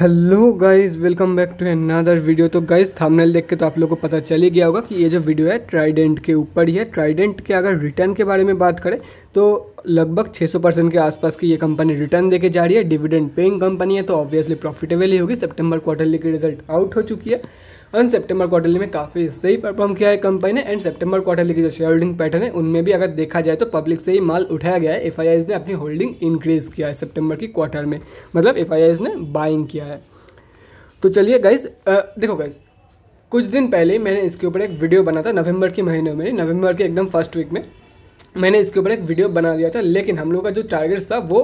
hello guys welcome back to another video तो guys thumbnail देख के तो आप लोगों को पता चल ही गया होगा कि ये जो वीडियो है ट्राइडेंट के ऊपर ही है ट्राइडेंट के अगर रिटर्न के बारे में बात करें तो लगभग 600 परसेंट के आसपास की ये कंपनी रिटर्न देके जा रही है डिविडेंड पेइंग कंपनी है तो ऑब्वियसली प्रॉफिटेबल ही होगी सेप्टेम्बर क्वार्टरली की रिजल्ट आउट हो चुकी है एंड सेप्टेम्बर क्वार्टरली में काफ़ी सही परफॉर्म किया है कंपनी ने एंड सेप्टेबर क्वार्टरली की जो शेयर होल्डिंग पैटर्न है उनमें भी अगर देखा जाए तो पब्लिक से ही माल उठाया गया है एफ ने अपनी होल्डिंग इंक्रीज किया है सेप्टेम्बर की क्वार्टर में मतलब एफ ने बाइंग किया है तो चलिए गाइज देखो गाइज़ कुछ दिन पहले मैंने इसके ऊपर एक वीडियो बना था नवंबर के महीने में नवंबर के एकदम फर्स्ट वीक में मैंने इसके ऊपर एक वीडियो बना दिया था लेकिन हम लोग का जो टारगेट्स था वो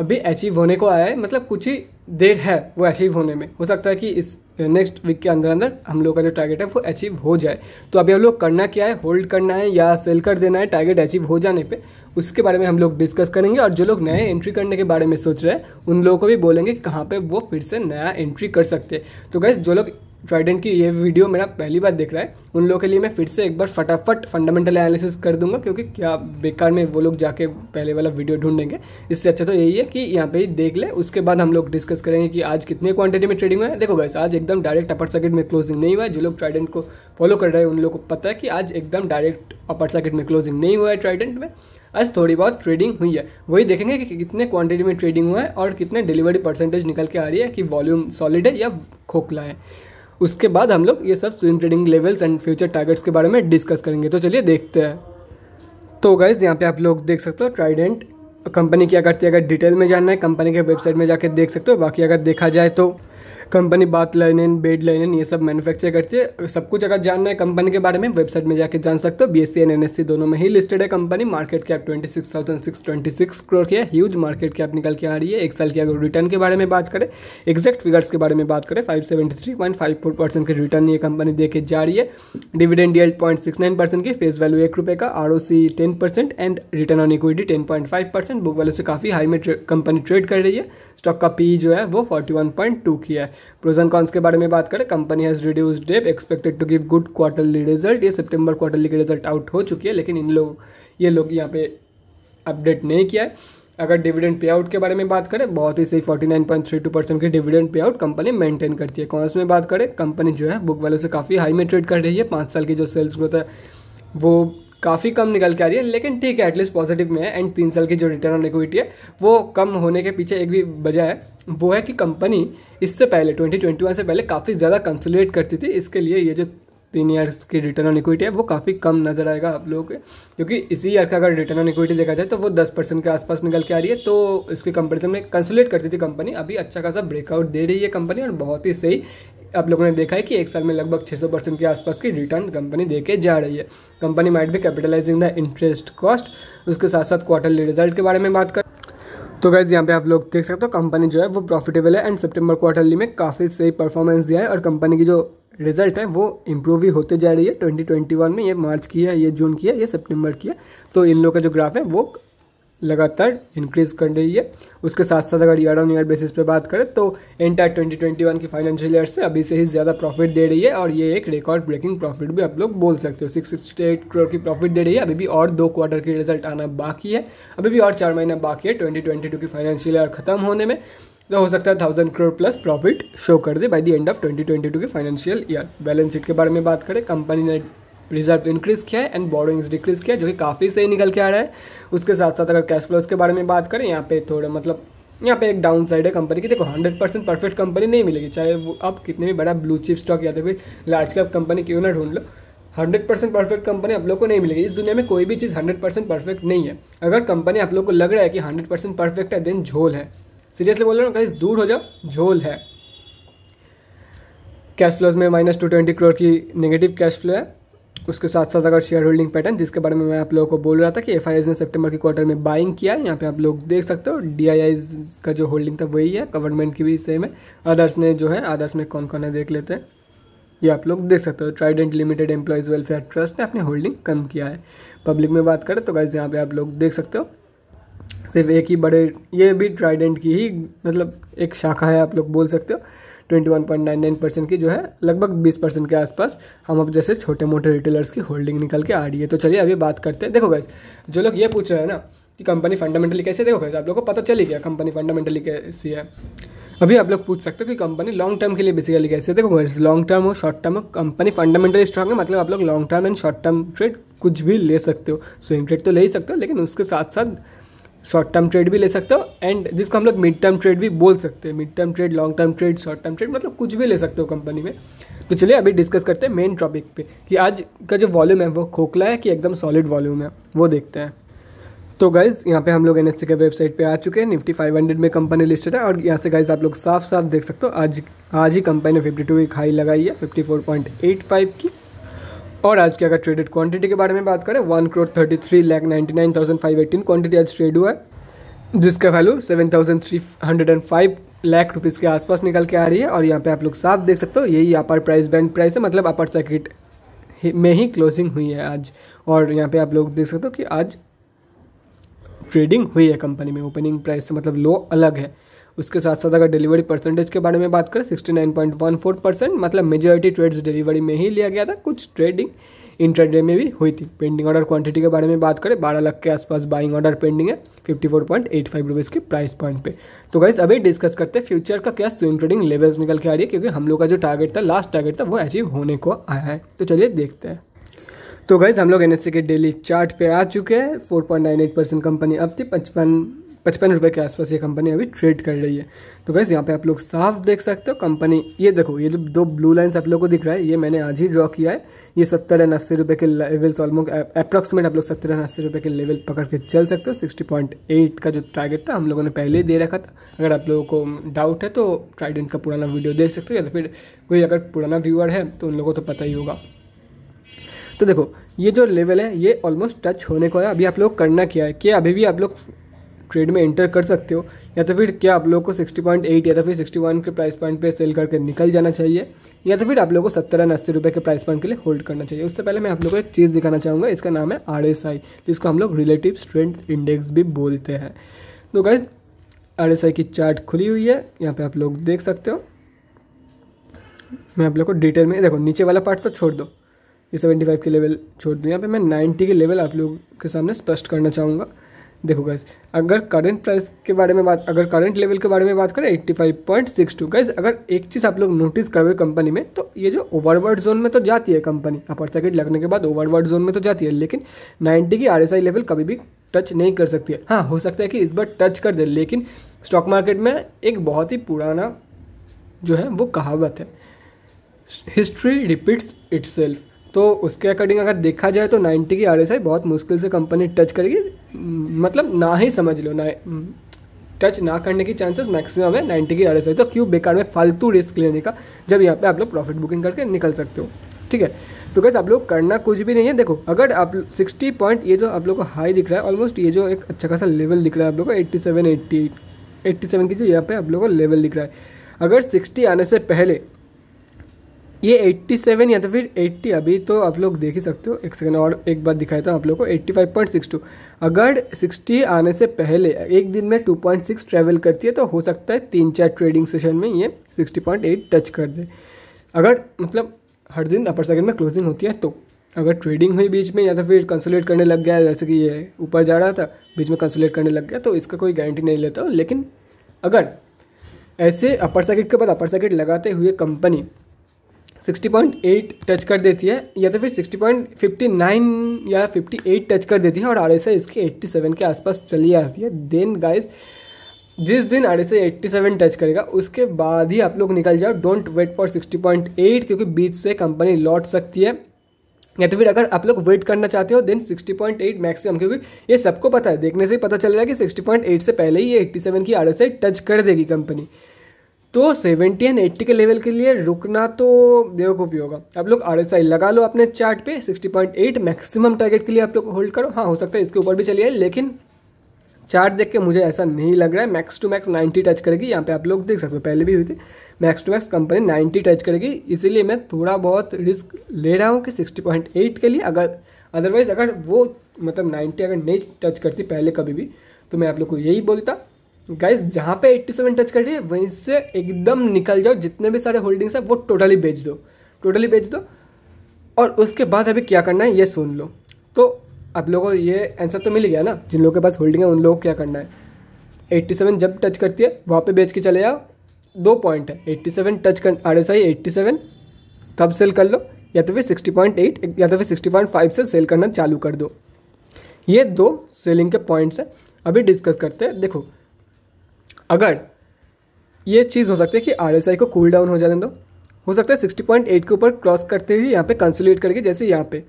अभी अचीव होने को आया है मतलब कुछ ही देर है वो अचीव होने में हो सकता है कि इस नेक्स्ट वीक के अंदर अंदर हम लोग का जो टारगेट है वो अचीव हो जाए तो अभी हम लोग करना क्या है होल्ड करना है या सेल कर देना है टारगेट अचीव हो जाने पे उसके बारे में हम लोग डिस्कस करेंगे और जो लोग नए एंट्री करने के बारे में सोच रहे हैं उन लोगों को भी बोलेंगे कि कहाँ पे वो फिर से नया एंट्री कर सकते हैं तो गैस जो लोग ट्राइडेंट की ये वीडियो मेरा पहली बार देख रहा है उन लोगों के लिए मैं फिर से एक बार फटाफट फंडामेंटल एनालिसिस कर दूंगा क्योंकि क्या बेकार में वो लोग जाके पहले वाला वीडियो ढूंढेंगे इससे अच्छा तो यही है कि यहाँ पे ही देख ले उसके बाद हम लोग डिस्कस करेंगे कि आज कितने क्वांटिटी में ट्रेडिंग हुआ है देखो गैस आज एकदम डायरेक्ट अपर सर्किट में क्लोजिंग नहीं हुआ है जो लोग ट्राइडेंट को फॉलो कर रहे हैं उन लोगों को पता है कि आज एकदम डायरेक्ट अपर सर्किट में क्लोजिंग नहीं हुआ है ट्राइडेंट में आज थोड़ी बहुत ट्रेडिंग हुई है वही देखेंगे कि कितने क्वांटिटी में ट्रेडिंग हुआ है और कितने डिलीवरी परसेंटेज निकल के आ रही है कि वॉल्यूम सॉलिड है या खोखला है उसके बाद हम लोग ये सब swing trading levels and future targets के बारे में डिस्कस करेंगे तो चलिए देखते हैं तो गाइज यहाँ पे आप लोग देख सकते हो ट्राइडेंट कंपनी क्या करती है अगर डिटेल में जानना है कंपनी के वेबसाइट में जाके देख सकते हो बाकी अगर देखा जाए तो कंपनी बात लाइनन बेड लाइनन ये सब मैन्युफैक्चर करती है सब कुछ अगर जानना है कंपनी के बारे में वेबसाइट में जाकर जान सकते हो बी एस सी दोनों में ही लिस्टेड है company market cap twenty six thousand six twenty six crore की है ह्यूज मार्केट कैप निकल के आ रही है एक साल की अगर रिटर्न के बारे में बात करें एक्जैक्ट फिगर्स के बारे में बात करें five seventy three point five four percent की रिटर्न ये कंपनी देखे जा रही है dividend L point six nine percent की फेस वैल्यू एक रुपये का R O C ten percent and return on equity ten point five percent book value से काफ़ी हाई में कंपनी ट्रेड कर रही है स्टॉक का पी e जो है वो 41.2 की है प्रोजन कॉन्स के बारे में बात करें company has reduce debt expected to give good quarterly result ये सितंबर क्वार्टरली के रिजल्ट आउट हो चुकी है लेकिन इन लोग ये लोग यहाँ पे अपडेट नहीं किया है अगर डिविडेंड पे आउट के बारे में बात करें बहुत ही सही 49.32 परसेंट की dividend pay out company maintain करती है कॉमर्स में बात करें कंपनी जो है बुक वैल्यू से काफ़ी हाई में ट्रेड कर रही है पाँच साल की जो सेल्स ग्रोथ है वो काफ़ी कम निकल के आ रही है लेकिन ठीक है एटलीस्ट पॉजिटिव में है एंड तीन साल की जो रिटर्न ऑन इक्विटी है वो कम होने के पीछे एक भी वजह है वो है कि कंपनी इससे पहले 2021 से पहले काफ़ी ज़्यादा कंसोलिडेट करती थी इसके लिए ये जो तीन ईयर्स की रिटर्न ऑन इक्विटी है वो काफ़ी कम नज़र आएगा आप लोगों के क्योंकि इसी ईयर का अगर रिटर्न ऑन इक्विटी देखा जाए तो वो दस परसेंट के आसपास निकल के आ रही है तो इसके कंपेरिजन में कंसुलेट करती थी कंपनी अभी अच्छा खासा ब्रेकआउट दे रही है कंपनी और बहुत ही सही आप लोगों ने देखा है कि एक साल में लगभग 600 परसेंट के आसपास की रिटर्न कंपनी दे के जा रही है कंपनी माइट भी कैपिटलाइजिंग द इंटरेस्ट कॉस्ट उसके साथ साथ क्वार्टरली रिजल्ट के बारे में बात कर तो गैस यहाँ पे आप लोग देख सकते हो कंपनी जो है वो प्रॉफिटेबल है एंड सेप्टेम्बर क्वार्टरली में काफ़ी सही परफॉर्मेंस दिया है और कंपनी की जो रिजल्ट है वो इम्प्रूव ही होते जा रही है 2021 में ये मार्च की है ये जून की है ये सितंबर की है तो इन लोग का जो ग्राफ है वो लगातार इंक्रीज कर रही है उसके साथ साथ अगर ईयर ऑन ईयर बेसिस पे बात करें तो एंटायर 2021 की फाइनेंशियल ईयर से अभी से ही ज़्यादा प्रॉफिट दे रही है और ये एक रिकॉर्ड ब्रेकिंग प्रॉफिट भी आप लोग बोल सकते हो सिक्स करोड़ की प्रॉफिट दे रही है अभी भी और दो क्वार्टर की रिजल्ट आना बाकी है अभी भी और चार महीना बाकी है ट्वेंटी की फाइनेंशियल ईयर खत्म होने में तो हो सकता है thousand crore plus profit show कर दे by the end of twenty twenty two के फाइनेंशियल ईयर बैलेंस शीट के बारे में बात करें कंपनी ने रिजर्व इंक्रीज़ किया है एंड बॉरोइंग्स डिक्रीज़ किया जो कि काफ़ी सही निकल के आ रहा है उसके साथ साथ अगर कैश फ्लोज के बारे में बात करें यहाँ पे थोड़ा मतलब यहाँ पे एक डाउन साइड है कंपनी की देखो हंड्रेड परसेंट परफेक्ट कंपनी नहीं मिलेगी चाहे वो आप कितने भी बड़ा ब्लू चिप स्टॉक या तो फिर लार्ज कैप कंपनी क्यों ना ढूंढ लो हंड्रेड परसेंट परफेक्ट कंपनी आप लोग को नहीं मिलेगी इस दुनिया में कोई भी चीज़ हंड्रेड परसेंट परफेक्ट नहीं है अगर कंपनी आप लोग को लग रहा है कि हंड्रेड परसेंट परफेक्ट है देन झोल है सीरियसली बोल रहे हो कहीं दूर हो जाओ झोल है कैश फ्लोज में माइनस टू ट्वेंटी करोड़ की नेगेटिव कैश फ्लो है उसके साथ साथ अगर शेयर होल्डिंग पैटर्न जिसके बारे में मैं आप लोगों को बोल रहा था कि एफ ने सितंबर के क्वार्टर में बाइंग किया है यहाँ पे आप लोग देख सकते हो डी का जो होल्डिंग था वही है गवर्नमेंट की भी सेम है अदर्स ने जो है अदर्स में कौन कौन है देख लेते हैं ये आप लोग देख सकते हो Trident limited employees welfare trust ने अपनी होल्डिंग कम किया है पब्लिक में बात करें तो गाइज यहाँ पे आप लोग देख सकते हो सिर्फ एक ही बड़े ये भी ट्राइडेंट की ही मतलब एक शाखा है आप लोग बोल सकते हो 21.99 परसेंट की जो है लगभग 20 परसेंट के आसपास हम अब जैसे छोटे मोटे रिटेलर्स की होल्डिंग निकल के आ रही है तो चलिए अभी बात करते हैं देखो गैस जो लोग ये पूछ रहे हैं ना कि कंपनी फंडामेंटली कैसे देखो गैस आप लोग को पता चली गया कंपनी फंडामेंटली कैसी है अभी आप लोग पूछ सकते हो कि कंपनी लॉन्ग टर्म के लिए बेसिकली कैसे देखो गैस लॉन्ग टर्म हो शॉर्ट टर्म हो कंपनी फंडामेंटली स्ट्रांग है मतलब आप लोग long term and short term trade कुछ भी ले सकते हो स्विंग ट्रेड तो ले ही सकते हो लेकिन उसके साथ साथ शॉर्ट टर्म ट्रेड भी ले सकते हो एंड जिसको हम लोग मिड टर्म ट्रेड भी बोल सकते हैं mid term trade long term trade short term trade मतलब कुछ भी ले सकते हो कंपनी में तो चलिए अभी डिस्कस करते हैं मेन टॉपिक पे कि आज का जो वॉल्यूम है वो खोखला है कि एकदम सॉलिड वॉल्यूम है वो देखते हैं तो गाइज यहाँ पे हम लोग एन के वेबसाइट पे आ चुके हैं निफ्टी फाइव हंड्रेड में कंपनी लिस्टेड है और यहाँ से गाइज आप लोग साफ साफ देख सकते हो आज आज ही कंपनी ने फिफ्टी टू एक हाई लगाई है fifty four point eight five की और आज की अगर ट्रेडेड क्वांटिटी के बारे में बात करें one crore thirty three lakh ninety nine thousand five eighteen quantity आज ट्रेड हुआ है जिसका value seven thousand three hundred and five lakh rupees के आसपास निकल के आ रही है और यहाँ पे आप लोग साफ देख सकते हो यही अपर प्राइस बैंड प्राइस है मतलब अपर सर्किट में ही क्लोजिंग हुई है आज और यहाँ पे आप लोग देख सकते हो कि आज ट्रेडिंग हुई है कंपनी में ओपनिंग प्राइस से मतलब लो अलग है उसके साथ साथ अगर डिलीवरी परसेंटेज के बारे में बात करें sixty nine point one four percent मतलब मेजोरिटी ट्रेड्स डिलीवरी में ही लिया गया था कुछ ट्रेडिंग इंटरडे में भी हुई थी पेंडिंग ऑर्डर क्वांटिटी के बारे में बात करें बारह लाख के आसपास बाइंग ऑर्डर पेंडिंग है fifty four point eight five rupees के प्राइस पॉइंट पे तो गाइस अभी डिस्कस करते हैं फ्यूचर का क्या स्विंग ट्रेडिंग लेवल्स निकल के आ रही है क्योंकि हम लोग का जो टारगेट था लास्ट टारगेट था वो अचीव होने को आया है तो चलिए देखते हैं तो गाइज हम लोग एन e के डेली चार्ट पे आ चुके हैं four point nine eight percent company अब थी पचपन पचपन रुपये के आसपास ये कंपनी अभी ट्रेड कर रही है तो गैस यहाँ पे आप लोग साफ देख सकते हो कंपनी ये देखो ये जो दो ब्लू लाइन्स आप लोग को दिख रहा है ये मैंने आज ही ड्रॉ किया है ये सत्तर एंड अस्सी रुपये के लेवल्स ऑलमोस्ट अप्रॉक्सीमेट आप लोग सत्तर एंड अस्सी रुपये के लेवल पकड़ के चल सकते हो सिक्सटी पॉइंट एट का जो टारगेट था हम लोगों ने पहले ही दे रखा था अगर आप लोगों को डाउट है तो ट्राइडेंट का पुराना वीडियो देख सकते हो या तो फिर कोई अगर पुराना व्यूअर है तो उन लोगों को तो पता ही होगा तो देखो ये जो लेवल है ये ऑलमोस्ट टच होने को है अभी आप लोग करना क्या है कि अभी भी आप लोग ट्रेड में एंटर कर सकते हो या तो फिर क्या आप लोग को 60.8 या तो फिर 61 के प्राइस पॉइंट पे सेल करके निकल जाना चाहिए या तो फिर आप लोग को सत्तर या अस्सी रुपये के प्राइस पॉइंट के लिए होल्ड करना चाहिए उससे पहले मैं आप लोग को एक चीज़ दिखाना चाहूँगा इसका नाम है आर एस आई जिसको हम लोग रिलेटिव स्ट्रेंथ इंडेक्स भी बोलते हैं तो गाइज आर एस आई की चार्ट खुली हुई है यहाँ पर आप लोग देख सकते हो मैं आप लोग को डिटेल में देखो नीचे वाला पार्ट तो छोड़ दो ये सेवेंटी फाइव के लेवल छोड़ दूँ यहाँ पे मैं नाइन्टी के लेवल आप लोग के सामने स्पष्ट करना चाहूँगा देखो गैस अगर करंट प्राइस के बारे में बात अगर करंट लेवल के बारे में बात करें eighty five point six two guys अगर एक चीज़ आप लोग नोटिस करोगे कंपनी में तो ये जो ओवरवर्ड जोन में तो जाती है कंपनी अपर सर्किट लगने के बाद ओवरवर्ड जोन में तो जाती है लेकिन नाइन्टी की आर लेवल कभी भी टच नहीं कर सकती है हाँ हो सकता है कि इस बार टच कर दे लेकिन स्टॉक मार्केट में एक बहुत ही पुराना जो है वो कहावत है हिस्ट्री रिपीट्स सेल्फ तो उसके अकॉर्डिंग अगर देखा जाए तो 90 की आर एस आई बहुत मुश्किल से कंपनी टच करेगी हम्म, मतलब ना ही समझ लो ना टच हम्म, ना करने की चांसेस मैक्सिमम है 90 की आर एस आई तो क्यों बेकार में फालतू रिस्क लेने का जब यहाँ पे आप लोग प्रॉफिट बुकिंग करके निकल सकते हो ठीक है तो कैसे आप लोग करना कुछ भी नहीं है देखो अगर आप सिक्सटी पॉइंट ये जो आप लोग को हाई दिख रहा है ऑलमोस्ट ये जो एक अच्छा खासा लेवल दिख रहा है आप लोग को एट्टी एट्टी सेवन की जो यहाँ पे आप लोग को लेवल दिख रहा है अगर सिक्सटी आने से पहले ये 87 या तो फिर 80 अभी तो आप लोग देख ही सकते हो एक सेकेंड और एक बार दिखाया था आप लोग को 85.62 अगर 60 आने से पहले एक दिन में 2.6 ट्रैवल करती है तो हो सकता है तीन चार ट्रेडिंग सेशन में ये 60.8 टच कर दे अगर मतलब हर दिन अपर सेकेंड में क्लोजिंग होती है तो अगर ट्रेडिंग हुई बीच में या तो फिर कंसोलेट करने लग गया जैसे कि ये ऊपर जा रहा था बीच में कंसोलेट करने लग गया तो इसका कोई गारंटी नहीं लेता हूँ लेकिन अगर ऐसे अपर सर्किट के बाद अपर सर्किट लगाते हुए कंपनी 60.8 टच कर देती है या तो फिर 60.59 या 58 टच कर देती है और आर इसके 87 के आसपास चली आती है देन गाइस जिस दिन R S eighty seven touch करेगा उसके बाद ही आप लोग निकल जाओ don't wait for sixty point eight क्योंकि बीच से कंपनी लौट सकती है या तो फिर अगर आप लोग वेट करना चाहते हो देन 60.8 मैक्सिमम क्योंकि ये सबको पता है देखने से ही पता चल रहा है कि 60.8 से पहले ही ये 87 की आर एस टच कर देगी कंपनी तो सेवेंटी एंड एट्टी के लेवल के लिए रुकना तो बेवकूफ़ी होगा आप लोग आर एस आई लगा लो अपने चार्ट पे sixty point eight maximum target के लिए आप लोग होल्ड करो हाँ हो सकता है इसके ऊपर भी चलिए लेकिन चार्ट देख के मुझे ऐसा नहीं लग रहा है max to max ninety touch करेगी यहाँ पे आप लोग देख सकते हो पहले भी हुई थी max to max company ninety touch करेगी इसीलिए मैं थोड़ा बहुत रिस्क ले रहा हूँ कि सिक्सटी पॉइंट एट के लिए अगर अदरवाइज अगर वो मतलब नाइन्टी अगर नहीं टच करती पहले कभी भी तो मैं आप लोग को यही बोलता गाइस जहाँ पे 87 टच कर रही है वहीं से एकदम निकल जाओ जितने भी सारे होल्डिंग्स हैं वो टोटली बेच दो टोटली बेच दो और उसके बाद अभी क्या करना है ये सुन लो तो आप लोगों को ये आंसर तो मिल गया ना जिन लोगों के पास होल्डिंग है उन लोगों को क्या करना है 87 जब टच करती है वहाँ पे बेच के चले जाओ दो पॉइंट है 87 टच कर आर एस आई एट्टी तब सेल कर लो या तो फिर 60.8 या तो फिर 60.5 से सेल करना चालू कर दो ये दो सेलिंग के पॉइंट्स हैं अभी डिस्कस करते हैं देखो अगर ये चीज़ हो सकती है कि आर को कूल डाउन हो जाने दो हो सकता है सिक्सटी पॉइंट एट के ऊपर क्रॉस करते ही यहाँ पे कंसोलिडेट करके जैसे यहाँ पे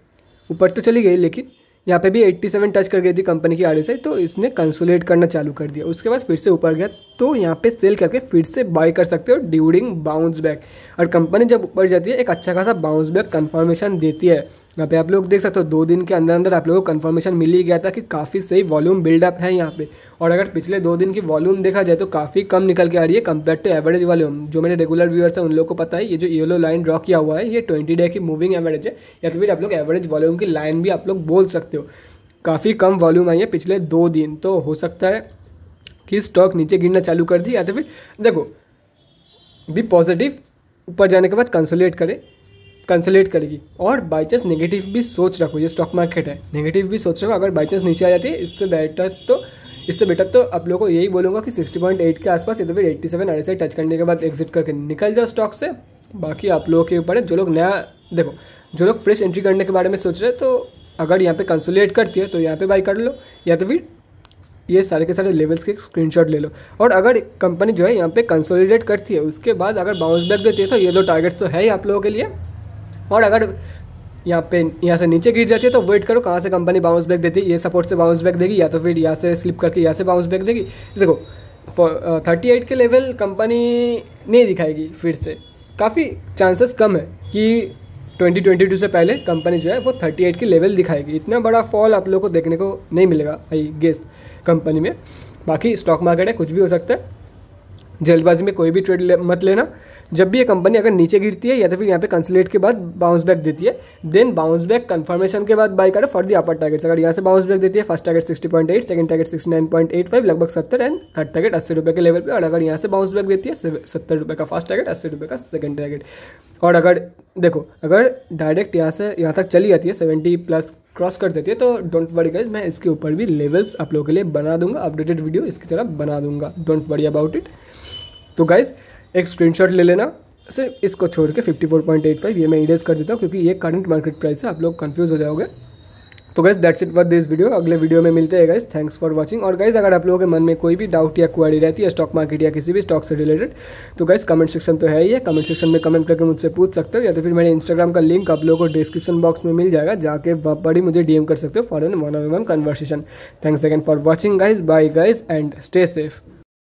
ऊपर तो चली गई लेकिन यहाँ पे भी एट्टी सेवन टच कर गई थी कंपनी की आर तो इसने कंसोलिडेट करना चालू कर दिया उसके बाद फिर से ऊपर गया तो यहाँ पे सेल करके फिर से बाय कर सकते हो ड्यूरिंग बाउंस बैक और कंपनी जब ऊपर जाती है एक अच्छा खासा बाउंस बैक कंफर्मेशन देती है यहाँ पे आप लोग देख सकते हो दो दिन के अंदर अंदर आप लोगों को कंफर्मेशन मिल ही गया था कि काफ़ी सही वॉल्यूम बिल्डअप है यहाँ पे और अगर पिछले दो दिन की वॉल्यूम देखा जाए तो काफ़ी कम निकल के आ रही है कंपेयर टू एवरेज वॉल्यूम जो मेरे रेगुलर व्यूअर्स हैं उन लोग को पता है ये जो येलो लाइन ड्रॉ किया हुआ है ये ट्वेंटी डे की मूविंग एवरेज है या तो फिर आप लोग एवरेज वॉल्यूम की लाइन भी आप लोग बोल सकते हो काफ़ी कम वॉल्यूम आई है पिछले दो दिन तो हो सकता है कि स्टॉक नीचे गिरना चालू कर दी या तो फिर देखो बी पॉजिटिव ऊपर जाने के बाद कंसोलेट करे कंसोलेट करेगी और बाई चांस नेगेटिव भी सोच रखो ये स्टॉक मार्केट है नेगेटिव भी सोच रखो अगर बाई चांस नीचे आ जाती है इससे बेटर तो इससे बेटर तो आप लोगों को यही बोलूँगा कि सिक्सटी पॉइंट एट के आसपास या तो फिर एट्टी सेवन अड़े टच करने के बाद एग्जिट करके निकल जाओ स्टॉक से बाकी आप लोगों के ऊपर है जो लोग नया देखो जो लोग फ्रेश एंट्री करने के बारे में सोच रहे हैं तो अगर यहाँ पे कंसोलेट करती है तो यहाँ पे बाई कर लो या तो फिर ये सारे के सारे लेवल्स के स्क्रीनशॉट ले लो और अगर कंपनी जो है यहाँ पे कंसोलिडेट करती है उसके बाद अगर बाउंस बैक देती है तो ये दो टारगेट्स तो है ही आप लोगों के लिए और अगर यहाँ पे यहाँ से नीचे गिर जाती है तो वेट करो कहाँ से कंपनी बाउंस बैक देती है ये सपोर्ट से बाउंस बैक देगी या तो फिर यहाँ से स्लिप करके यहाँ से बाउंस बैक देगी देखो थर्टी एट uh, के लेवल कंपनी नहीं दिखाएगी फिर से काफ़ी चांसेस कम है कि 2022 से पहले कंपनी जो है वो 38 की लेवल दिखाएगी इतना बड़ा फॉल आप लोग को देखने को नहीं मिलेगा आई गेस कंपनी में बाकी स्टॉक मार्केट है कुछ भी हो सकता है जल्दबाजी में कोई भी ट्रेड ले, मत लेना जब भी ये कंपनी अगर नीचे गिरती है या तो फिर यहाँ पे कंसलेट के बाद बाउंस बैक देती है देन बाउंस बैक कंफर्मेशन के बाद बाई करो फॉर दी अपर टारगेट्स अगर यहाँ से बाउंस बैक देती है first target 60.8 second target five लगभग सत्तर एंड थर्ड टारगेट अस्सी रुपये के लेवल पर और अगर यहाँ से बाउंस बैक देती है सत्तर रुपये का फर्स्ट टारगेट अस्सी रुपये का सेकंड टारगेट और अगर देखो अगर डायरेक्ट यहाँ से यहाँ तक चली जाती है सेवेंटी प्लस क्रॉस कर देती है तो डोंट वरी गाइज मैं इसके ऊपर भी लेवल्स आप लोगों के लिए बना दूंगा अपडेटेड वीडियो इसकी तरह बना दूंगा डोंट वरी अबाउट इट तो गाइज एक स्क्रीनशॉट ले लेना सिर्फ इसको छोड़ के 54.85 ये मैं इडेज कर देता हूँ क्योंकि ये करंट मार्केट प्राइस है आप लोग कन्फ्यूज़ हो जाओगे तो guys that's it for this video अगले वीडियो में मिलते हैं गैस थैंक्स फॉर वाचिंग और गैस अगर आप लोगों के मन में कोई भी डाउट या क्वारी रहती है स्टॉक मार्केट या किसी भी स्टॉक से रिलेटेड तो गैस कमेंट सेक्शन तो है ही है कमेंट सेक्शन में कमेंट करके मुझसे पूछ सकते हो या तो फिर मेरे इंस्टाग्राम का लिंक आप लोगों को डिस्क्रिप्शन बॉक्स में मिल जाएगा जाके वहाँ पर ही मुझे डीएम कर सकते हो for an one on one conversation thanks again for watching guys bye guys and stay safe